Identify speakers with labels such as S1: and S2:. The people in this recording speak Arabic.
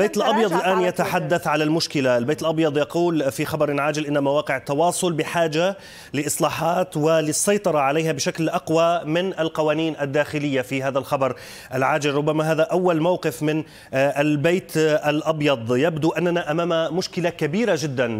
S1: البيت الأبيض الآن يتحدث على المشكلة البيت الأبيض يقول في خبر عاجل إن مواقع التواصل بحاجة لإصلاحات وللسيطرة عليها بشكل أقوى من القوانين الداخلية في هذا الخبر العاجل ربما هذا أول موقف من آه، البيت آه، الأبيض يبدو أننا أمام مشكلة كبيرة جدا